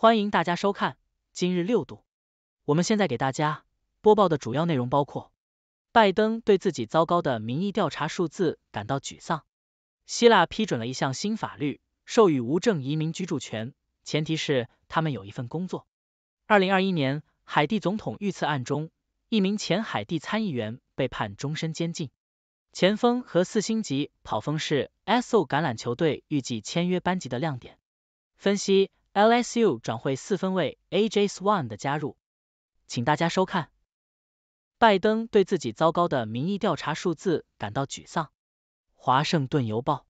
欢迎大家收看今日六度。我们现在给大家播报的主要内容包括：拜登对自己糟糕的民意调查数字感到沮丧；希腊批准了一项新法律，授予无证移民居住权，前提是他们有一份工作；二零二一年海地总统遇刺案中，一名前海地参议员被判终身监禁；前锋和四星级跑锋是 s o 橄榄球队预计签约班级的亮点。分析。LSU 转会四分卫 AJ Swan 的加入，请大家收看。拜登对自己糟糕的民意调查数字感到沮丧。华盛顿邮报。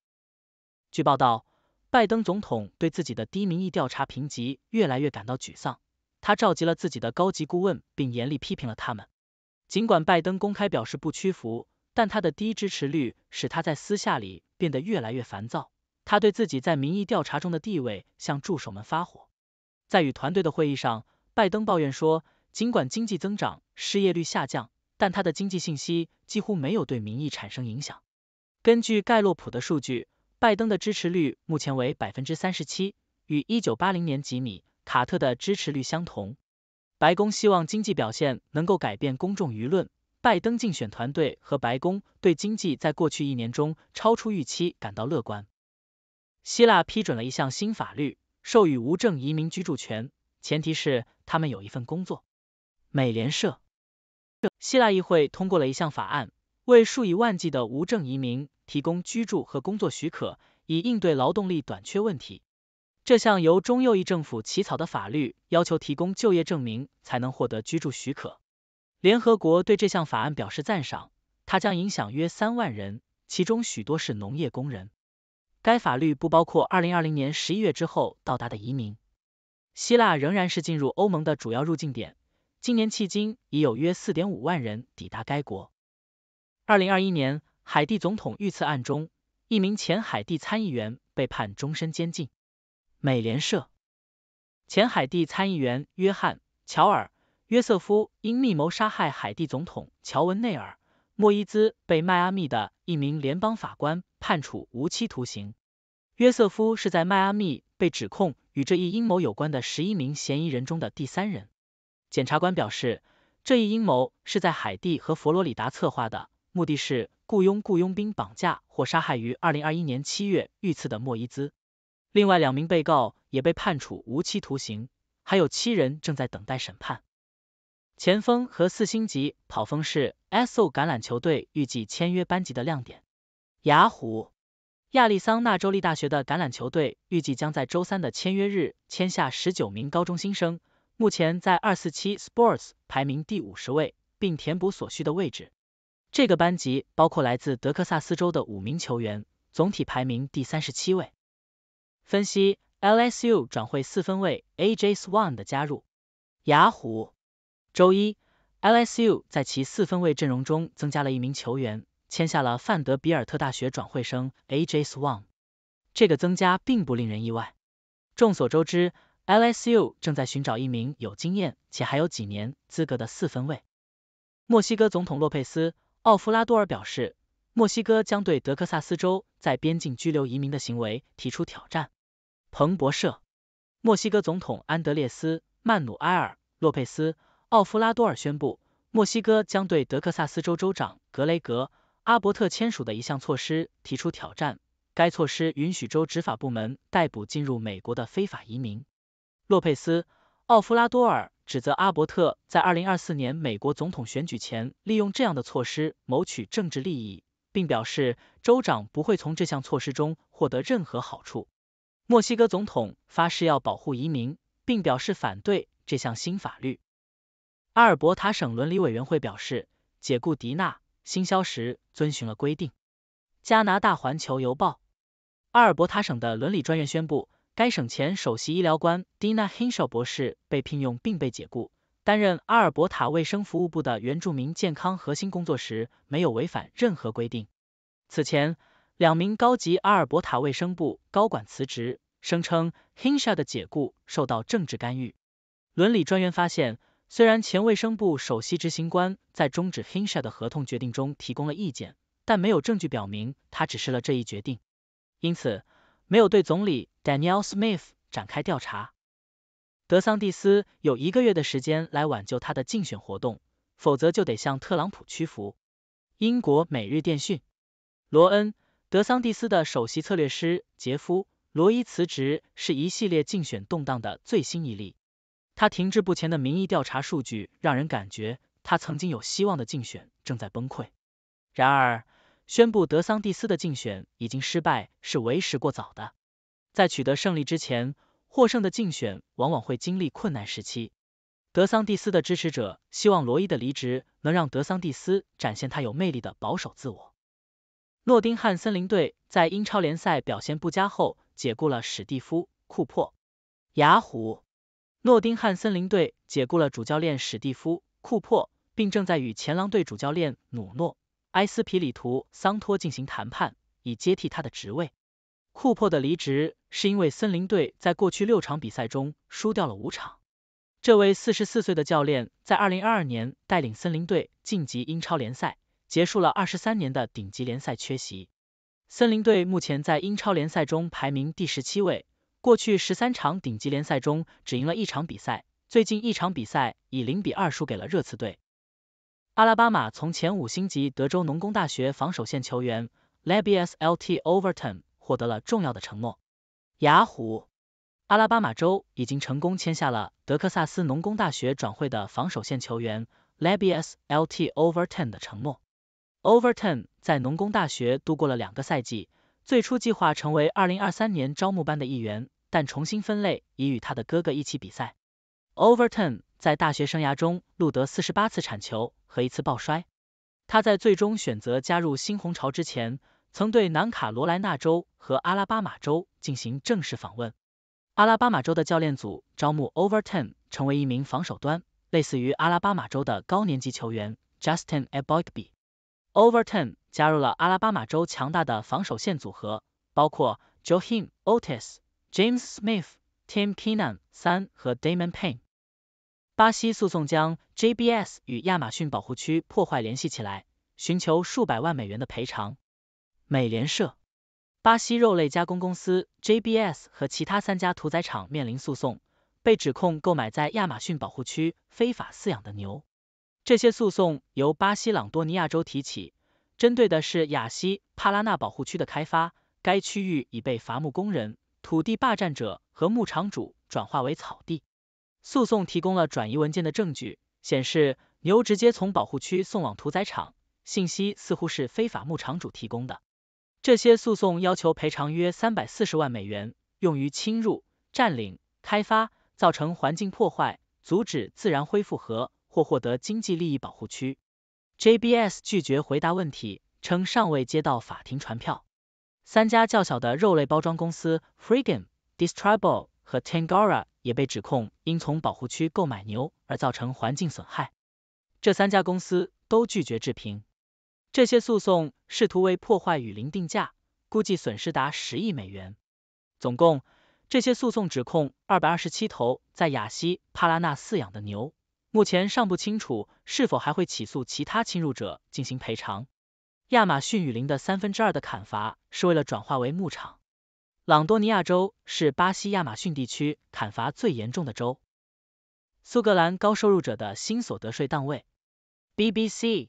据报道，拜登总统对自己的低民意调查评级越来越感到沮丧，他召集了自己的高级顾问，并严厉批评了他们。尽管拜登公开表示不屈服，但他的低支持率使他在私下里变得越来越烦躁。他对自己在民意调查中的地位向助手们发火。在与团队的会议上，拜登抱怨说，尽管经济增长、失业率下降，但他的经济信息几乎没有对民意产生影响。根据盖洛普的数据，拜登的支持率目前为百分之三十七，与一九八零年吉米·卡特的支持率相同。白宫希望经济表现能够改变公众舆论。拜登竞选团队和白宫对经济在过去一年中超出预期感到乐观。希腊批准了一项新法律，授予无证移民居住权，前提是他们有一份工作。美联社，希腊议会通过了一项法案，为数以万计的无证移民提供居住和工作许可，以应对劳动力短缺问题。这项由中右翼政府起草的法律要求提供就业证明才能获得居住许可。联合国对这项法案表示赞赏，它将影响约三万人，其中许多是农业工人。该法律不包括二零二零年十一月之后到达的移民。希腊仍然是进入欧盟的主要入境点，今年迄今已有约四点五万人抵达该国。二零二一年海地总统遇刺案中，一名前海地参议员被判终身监禁。美联社，前海地参议员约翰·乔尔·约瑟夫因密谋杀害海地总统乔文内尔。莫伊兹被迈阿密的一名联邦法官判处无期徒刑。约瑟夫是在迈阿密被指控与这一阴谋有关的十一名嫌疑人中的第三人。检察官表示，这一阴谋是在海地和佛罗里达策划的，目的是雇佣雇佣兵绑架或杀害于二零二一年七月遇刺的莫伊兹。另外两名被告也被判处无期徒刑，还有七人正在等待审判。前锋和四星级跑锋是 s o 橄榄球队预计签约班级的亮点。雅虎，亚利桑那州立大学的橄榄球队预计将在周三的签约日签下十九名高中新生，目前在二四七 Sports 排名第五十位，并填补所需的位置。这个班级包括来自德克萨斯州的五名球员，总体排名第三十七位。分析 LSU 转会四分卫 AJ Swan 的加入。雅虎。周一，LSU 在其四分卫阵容中增加了一名球员，签下了范德比尔特大学转会生 AJ Swan。这个增加并不令人意外。众所周知，LSU 正在寻找一名有经验且还有几年资格的四分卫。墨西哥总统洛佩斯·奥夫拉多尔表示，墨西哥将对德克萨斯州在边境拘留移民的行为提出挑战。彭博社，墨西哥总统安德烈斯·曼努埃尔·洛佩斯。奥夫拉多尔宣布，墨西哥将对德克萨斯州州长格雷格·阿伯特签署的一项措施提出挑战。该措施允许州执法部门逮捕进入美国的非法移民。洛佩斯·奥夫拉多尔指责阿伯特在二零二四年美国总统选举前利用这样的措施谋取政治利益，并表示州长不会从这项措施中获得任何好处。墨西哥总统发誓要保护移民，并表示反对这项新法律。阿尔伯塔省伦理委员会表示，解雇迪娜·辛肖时遵循了规定。加拿大环球邮报，阿尔伯塔省的伦理专员宣布，该省前首席医疗官 s 娜· a w 博士被聘用并被解雇，担任阿尔伯塔卫生服务部的原住民健康核心工作时，没有违反任何规定。此前，两名高级阿尔伯塔卫生部高管辞职，声称 Hinshaw 的解雇受到政治干预。伦理专员发现。虽然前卫生部首席执行官在终止 Hinsa 的合同决定中提供了意见，但没有证据表明他指示了这一决定，因此没有对总理 Daniel Smith 展开调查。德桑蒂斯有一个月的时间来挽救他的竞选活动，否则就得向特朗普屈服。英国每日电讯，罗恩·德桑蒂斯的首席策略师杰夫·罗伊辞职，是一系列竞选动荡的最新一例。他停滞不前的民意调查数据让人感觉他曾经有希望的竞选正在崩溃。然而，宣布德桑蒂斯的竞选已经失败是为时过早的。在取得胜利之前，获胜的竞选往往会经历困难时期。德桑蒂斯的支持者希望罗伊的离职能让德桑蒂斯展现他有魅力的保守自我。诺丁汉森林队在英超联赛表现不佳后解雇了史蒂夫·库珀。雅虎。诺丁汉森林队解雇了主教练史蒂夫·库珀，并正在与前狼队主教练努诺·埃斯皮里图·桑托进行谈判，以接替他的职位。库珀的离职是因为森林队在过去六场比赛中输掉了五场。这位四十四岁的教练在二零二二年带领森林队晋级英超联赛，结束了二十三年的顶级联赛缺席。森林队目前在英超联赛中排名第十七位。过去十三场顶级联赛中只赢了一场比赛，最近一场比赛以零比二输给了热刺队。阿拉巴马从前五星级德州农工大学防守线球员 Leb S L T Overton 获得了重要的承诺。雅虎，阿拉巴马州已经成功签下了德克萨斯农工大学转会的防守线球员 Leb S L T Overton 的承诺。Overton 在农工大学度过了两个赛季。最初计划成为二零二三年招募班的一员，但重新分类已与他的哥哥一起比赛。Overton 在大学生涯中录得四十八次铲球和一次爆摔。他在最终选择加入新红潮之前，曾对南卡罗来纳州和阿拉巴马州进行正式访问。阿拉巴马州的教练组招募 Overton 成为一名防守端，类似于阿拉巴马州的高年级球员 Justin Abogbe。Overton 加入了阿拉巴马州强大的防守线组合，包括 JoHn i Otis、James Smith、Tim k e n a n 三和 Damon Payne。巴西诉讼将 JBS 与亚马逊保护区破坏联系起来，寻求数百万美元的赔偿。美联社。巴西肉类加工公司 JBS 和其他三家屠宰场面临诉讼，被指控购买在亚马逊保护区非法饲养的牛。这些诉讼由巴西朗多尼亚州提起，针对的是雅西帕拉纳保护区的开发。该区域已被伐木工人、土地霸占者和牧场主转化为草地。诉讼提供了转移文件的证据，显示牛直接从保护区送往屠宰场。信息似乎是非法牧场主提供的。这些诉讼要求赔偿约三百四十万美元，用于侵入、占领、开发，造成环境破坏，阻止自然恢复和。或获得经济利益保护区，JBS 拒绝回答问题，称尚未接到法庭传票。三家较小的肉类包装公司 Freegan、Distribal 和 Tangara 也被指控因从保护区购买牛而造成环境损害，这三家公司都拒绝置评。这些诉讼试图为破坏雨林定价，估计损失达十亿美元。总共，这些诉讼指控二百二十七头在雅西帕拉纳饲养的牛。目前尚不清楚是否还会起诉其他侵入者进行赔偿。亚马逊雨林的三分之二的砍伐是为了转化为牧场。朗多尼亚州是巴西亚马逊地区砍伐最严重的州。苏格兰高收入者的新所得税档位，BBC。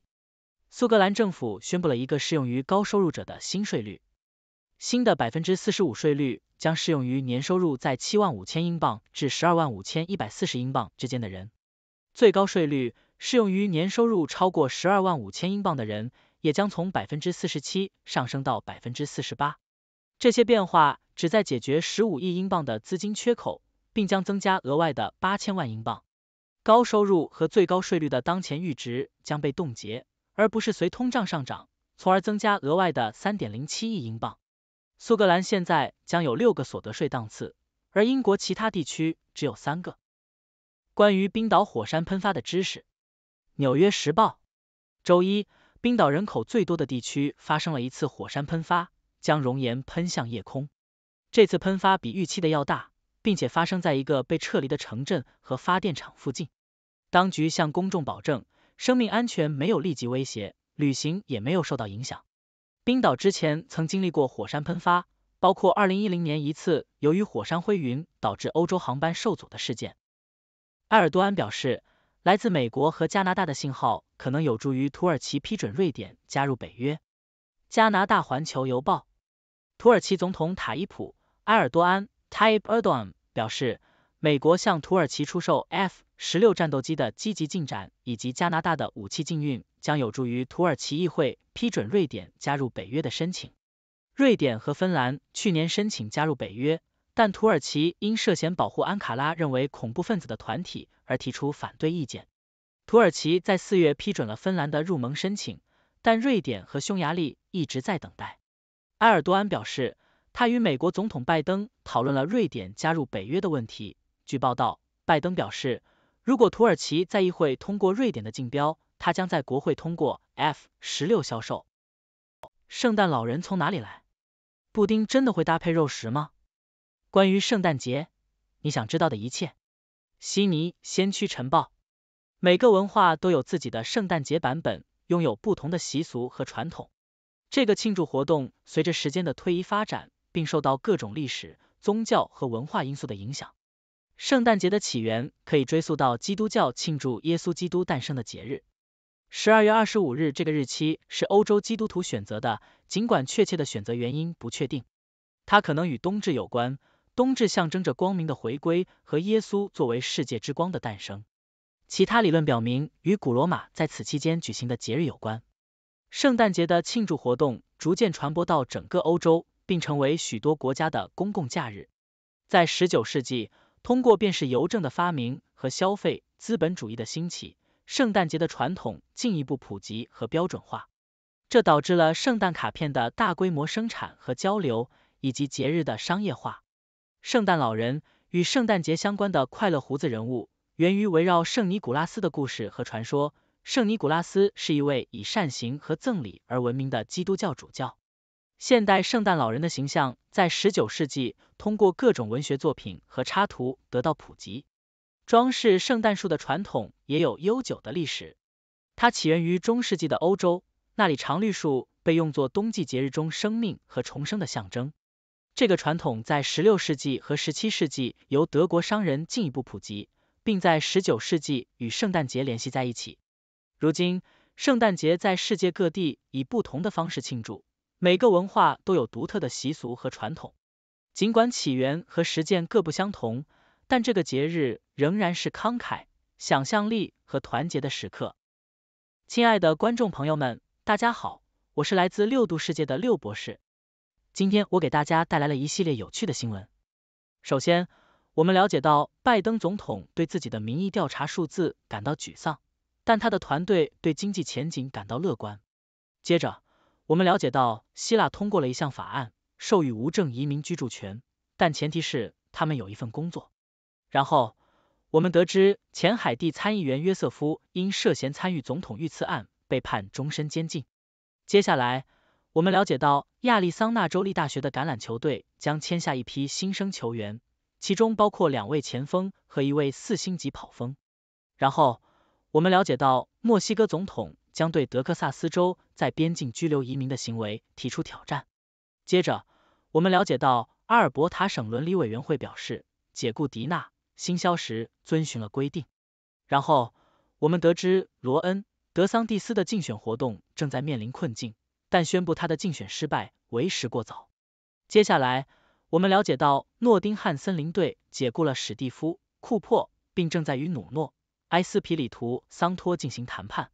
苏格兰政府宣布了一个适用于高收入者的新税率，新的百分之四十五税率将适用于年收入在七万五千英镑至十二万五千一百四十英镑之间的人。最高税率适用于年收入超过十二万五千英镑的人，也将从百分之四十七上升到百分之四十八。这些变化旨在解决十五亿英镑的资金缺口，并将增加额外的八千万英镑。高收入和最高税率的当前阈值将被冻结，而不是随通胀上涨，从而增加额外的三点零七亿英镑。苏格兰现在将有六个所得税档次，而英国其他地区只有三个。关于冰岛火山喷发的知识，《纽约时报》周一，冰岛人口最多的地区发生了一次火山喷发，将熔岩喷向夜空。这次喷发比预期的要大，并且发生在一个被撤离的城镇和发电厂附近。当局向公众保证，生命安全没有立即威胁，旅行也没有受到影响。冰岛之前曾经历过火山喷发，包括二零一零年一次由于火山灰云导致欧洲航班受阻的事件。埃尔多安表示，来自美国和加拿大的信号可能有助于土耳其批准瑞典加入北约。加拿大《环球邮报》，土耳其总统塔伊普·埃尔多安 （Tayyip Erdogan） 表示，美国向土耳其出售 F-16 战斗机的积极进展，以及加拿大的武器禁运，将有助于土耳其议会批准瑞典加入北约的申请。瑞典和芬兰去年申请加入北约。但土耳其因涉嫌保护安卡拉认为恐怖分子的团体而提出反对意见。土耳其在四月批准了芬兰的入盟申请，但瑞典和匈牙利一直在等待。埃尔多安表示，他与美国总统拜登讨论了瑞典加入北约的问题。据报道，拜登表示，如果土耳其在议会通过瑞典的竞标，他将在国会通过 F 十六销售。圣诞老人从哪里来？布丁真的会搭配肉食吗？关于圣诞节，你想知道的一切。悉尼先驱晨报。每个文化都有自己的圣诞节版本，拥有不同的习俗和传统。这个庆祝活动随着时间的推移发展，并受到各种历史、宗教和文化因素的影响。圣诞节的起源可以追溯到基督教庆祝耶稣基督诞生的节日。十二月二十五日这个日期是欧洲基督徒选择的，尽管确切的选择原因不确定，它可能与冬至有关。冬至象征着光明的回归和耶稣作为世界之光的诞生。其他理论表明，与古罗马在此期间举行的节日有关。圣诞节的庆祝活动逐渐传播到整个欧洲，并成为许多国家的公共假日。在十九世纪，通过便是邮政的发明和消费资本主义的兴起，圣诞节的传统进一步普及和标准化。这导致了圣诞卡片的大规模生产和交流，以及节日的商业化。圣诞老人与圣诞节相关的快乐胡子人物，源于围绕圣尼古拉斯的故事和传说。圣尼古拉斯是一位以善行和赠礼而闻名的基督教主教。现代圣诞老人的形象在十九世纪通过各种文学作品和插图得到普及。装饰圣诞树的传统也有悠久的历史，它起源于中世纪的欧洲，那里常绿树被用作冬季节日中生命和重生的象征。这个传统在十六世纪和十七世纪由德国商人进一步普及，并在十九世纪与圣诞节联系在一起。如今，圣诞节在世界各地以不同的方式庆祝，每个文化都有独特的习俗和传统。尽管起源和实践各不相同，但这个节日仍然是慷慨、想象力和团结的时刻。亲爱的观众朋友们，大家好，我是来自六度世界的六博士。今天我给大家带来了一系列有趣的新闻。首先，我们了解到拜登总统对自己的民意调查数字感到沮丧，但他的团队对经济前景感到乐观。接着，我们了解到希腊通过了一项法案，授予无证移民居住权，但前提是他们有一份工作。然后，我们得知前海地参议员约瑟夫因涉嫌参与总统遇刺案被判终身监禁。接下来，我们了解到亚利桑那州立大学的橄榄球队将签下一批新生球员，其中包括两位前锋和一位四星级跑锋。然后，我们了解到墨西哥总统将对德克萨斯州在边境拘留移民的行为提出挑战。接着，我们了解到阿尔伯塔省伦理委员会表示解雇迪娜新肖时遵循了规定。然后，我们得知罗恩德桑蒂斯的竞选活动正在面临困境。但宣布他的竞选失败为时过早。接下来，我们了解到诺丁汉森林队解雇了史蒂夫·库珀，并正在与努诺·埃斯皮里图·桑托进行谈判。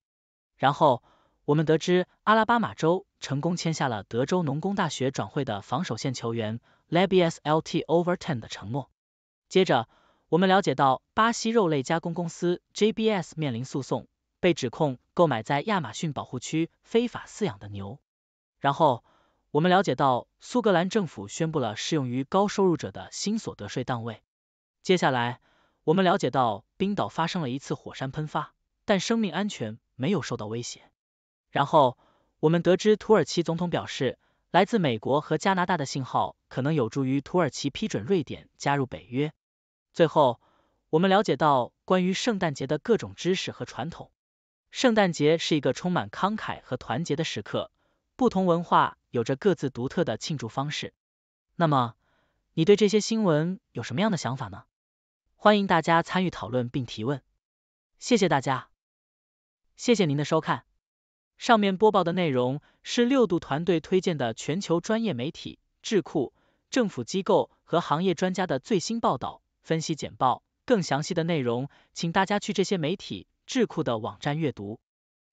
然后，我们得知阿拉巴马州成功签下了德州农工大学转会的防守线球员 Leb S L T Overton 的承诺。接着，我们了解到巴西肉类加工公司 JBS 面临诉讼，被指控购买在亚马逊保护区非法饲养的牛。然后我们了解到，苏格兰政府宣布了适用于高收入者的新所得税档位。接下来，我们了解到冰岛发生了一次火山喷发，但生命安全没有受到威胁。然后我们得知，土耳其总统表示，来自美国和加拿大的信号可能有助于土耳其批准瑞典加入北约。最后，我们了解到关于圣诞节的各种知识和传统。圣诞节是一个充满慷慨和团结的时刻。不同文化有着各自独特的庆祝方式。那么，你对这些新闻有什么样的想法呢？欢迎大家参与讨论并提问。谢谢大家，谢谢您的收看。上面播报的内容是六度团队推荐的全球专业媒体、智库、政府机构和行业专家的最新报道、分析简报。更详细的内容，请大家去这些媒体、智库的网站阅读。